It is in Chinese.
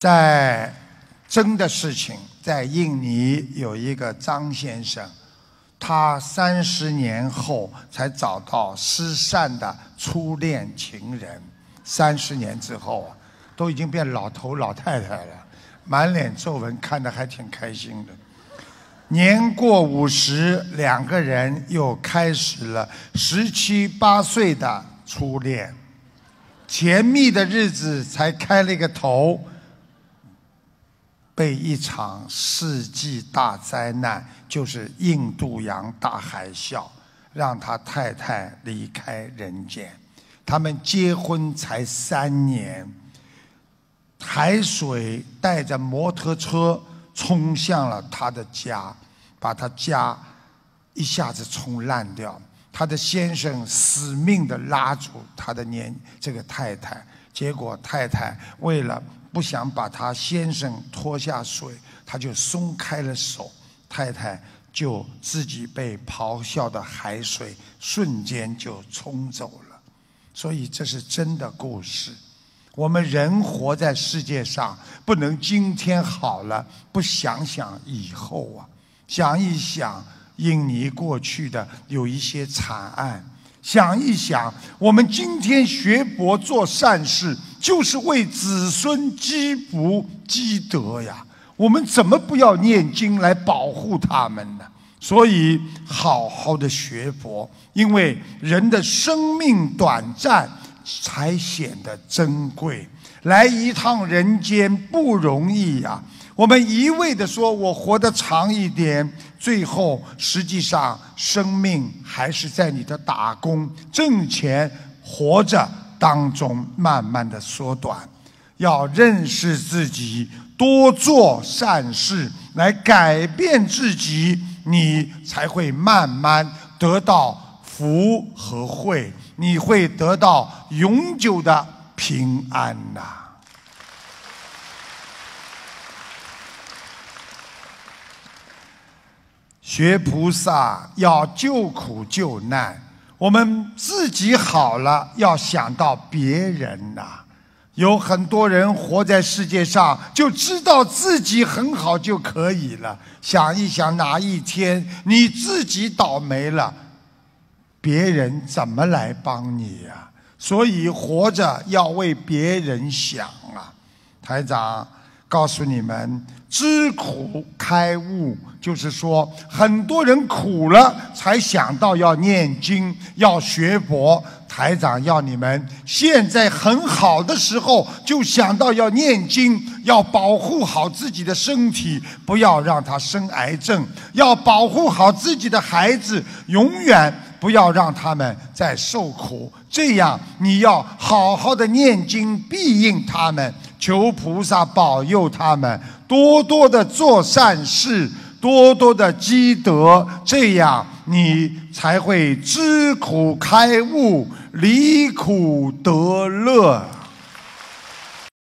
在真的事情，在印尼有一个张先生，他三十年后才找到失散的初恋情人。三十年之后啊，都已经变老头老太太了，满脸皱纹，看得还挺开心的。年过五十，两个人又开始了十七八岁的初恋，甜蜜的日子才开了一个头。被一场世纪大灾难，就是印度洋大海啸，让他太太离开人间。他们结婚才三年，海水带着摩托车冲向了他的家，把他家一下子冲烂掉。他的先生死命的拉住他的年这个太太，结果太太为了。不想把他先生拖下水，他就松开了手，太太就自己被咆哮的海水瞬间就冲走了。所以这是真的故事。我们人活在世界上，不能今天好了不想想以后啊，想一想印尼过去的有一些惨案，想一想我们今天学佛做善事。就是为子孙积福积德呀！我们怎么不要念经来保护他们呢？所以好好的学佛，因为人的生命短暂，才显得珍贵。来一趟人间不容易呀！我们一味的说我活得长一点，最后实际上生命还是在你的打工、挣钱、活着。当中慢慢的缩短，要认识自己，多做善事，来改变自己，你才会慢慢得到福和慧，你会得到永久的平安呐。学菩萨要救苦救难。我们自己好了，要想到别人呐。有很多人活在世界上，就知道自己很好就可以了。想一想，哪一天你自己倒霉了，别人怎么来帮你啊？所以活着要为别人想啊，台长。告诉你们，知苦开悟，就是说，很多人苦了才想到要念经、要学佛。台长要你们现在很好的时候就想到要念经，要保护好自己的身体，不要让他生癌症；要保护好自己的孩子，永远不要让他们再受苦。这样，你要好好的念经，庇应他们。求菩萨保佑他们，多多的做善事，多多的积德，这样你才会知苦开悟，离苦得乐。